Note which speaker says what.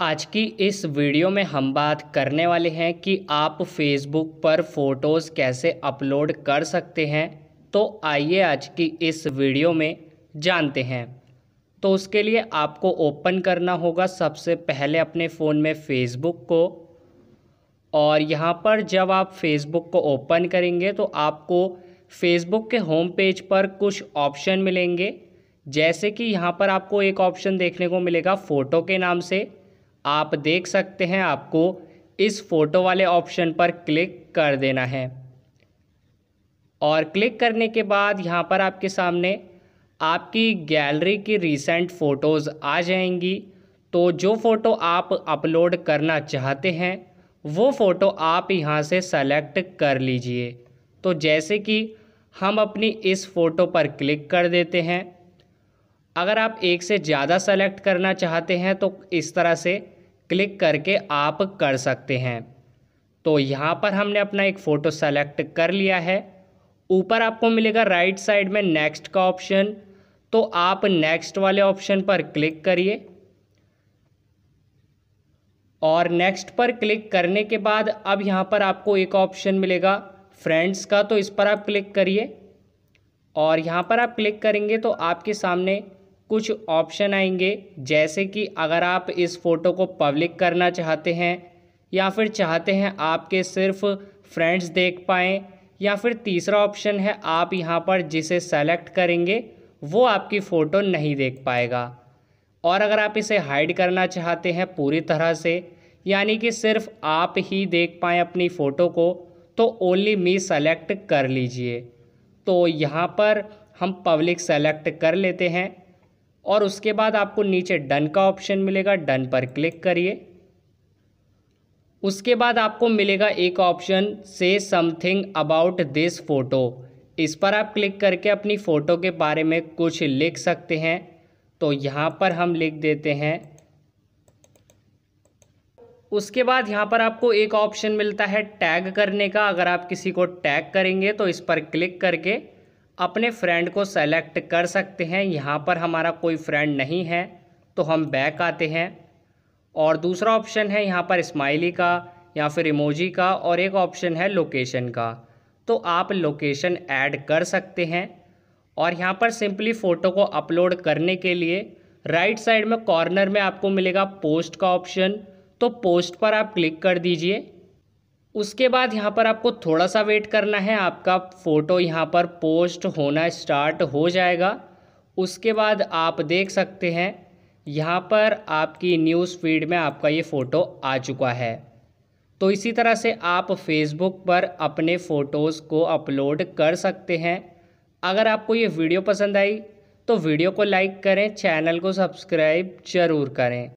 Speaker 1: आज की इस वीडियो में हम बात करने वाले हैं कि आप फेसबुक पर फ़ोटोज़ कैसे अपलोड कर सकते हैं तो आइए आज की इस वीडियो में जानते हैं तो उसके लिए आपको ओपन करना होगा सबसे पहले अपने फ़ोन में फेसबुक को और यहाँ पर जब आप फेसबुक को ओपन करेंगे तो आपको फेसबुक के होम पेज पर कुछ ऑप्शन मिलेंगे जैसे कि यहाँ पर आपको एक ऑप्शन देखने को मिलेगा फ़ोटो के नाम से आप देख सकते हैं आपको इस फ़ोटो वाले ऑप्शन पर क्लिक कर देना है और क्लिक करने के बाद यहाँ पर आपके सामने आपकी गैलरी की रिसेंट फ़ोटोज़ आ जाएंगी तो जो फ़ोटो आप अपलोड करना चाहते हैं वो फ़ोटो आप यहाँ से सेलेक्ट कर लीजिए तो जैसे कि हम अपनी इस फ़ोटो पर क्लिक कर देते हैं अगर आप एक से ज़्यादा सेलेक्ट करना चाहते हैं तो इस तरह से क्लिक करके आप कर सकते हैं तो यहाँ पर हमने अपना एक फ़ोटो सेलेक्ट कर लिया है ऊपर आपको मिलेगा राइट साइड में नेक्स्ट का ऑप्शन तो आप नेक्स्ट वाले ऑप्शन पर क्लिक करिए और नेक्स्ट पर क्लिक करने के बाद अब यहाँ पर आपको एक ऑप्शन मिलेगा फ्रेंड्स का तो इस पर आप क्लिक करिए और यहाँ पर आप क्लिक करेंगे तो आपके सामने कुछ ऑप्शन आएंगे जैसे कि अगर आप इस फ़ोटो को पब्लिक करना चाहते हैं या फिर चाहते हैं आपके सिर्फ फ्रेंड्स देख पाएँ या फिर तीसरा ऑप्शन है आप यहाँ पर जिसे सेलेक्ट करेंगे वो आपकी फ़ोटो नहीं देख पाएगा और अगर आप इसे हाइड करना चाहते हैं पूरी तरह से यानी कि सिर्फ आप ही देख पाएँ अपनी फ़ोटो को तो ओनली मी सेलेक्ट कर लीजिए तो यहाँ पर हम पब्लिक सेलेक्ट कर लेते हैं और उसके बाद आपको नीचे डन का ऑप्शन मिलेगा डन पर क्लिक करिए उसके बाद आपको मिलेगा एक ऑप्शन से समथिंग अबाउट दिस फ़ोटो इस पर आप क्लिक करके अपनी फ़ोटो के बारे में कुछ लिख सकते हैं तो यहाँ पर हम लिख देते हैं उसके बाद यहाँ पर आपको एक ऑप्शन मिलता है टैग करने का अगर आप किसी को टैग करेंगे तो इस पर क्लिक करके अपने फ्रेंड को सेलेक्ट कर सकते हैं यहाँ पर हमारा कोई फ्रेंड नहीं है तो हम बैक आते हैं और दूसरा ऑप्शन है यहाँ पर स्माइली का या फिर इमोजी का और एक ऑप्शन है लोकेशन का तो आप लोकेशन ऐड कर सकते हैं और यहाँ पर सिंपली फ़ोटो को अपलोड करने के लिए राइट साइड में कॉर्नर में आपको मिलेगा पोस्ट का ऑप्शन तो पोस्ट पर आप क्लिक कर दीजिए उसके बाद यहाँ पर आपको थोड़ा सा वेट करना है आपका फ़ोटो यहाँ पर पोस्ट होना स्टार्ट हो जाएगा उसके बाद आप देख सकते हैं यहाँ पर आपकी न्यूज़ फीड में आपका ये फ़ोटो आ चुका है तो इसी तरह से आप फेसबुक पर अपने फ़ोटोज़ को अपलोड कर सकते हैं अगर आपको ये वीडियो पसंद आई तो वीडियो को लाइक करें चैनल को सब्सक्राइब ज़रूर करें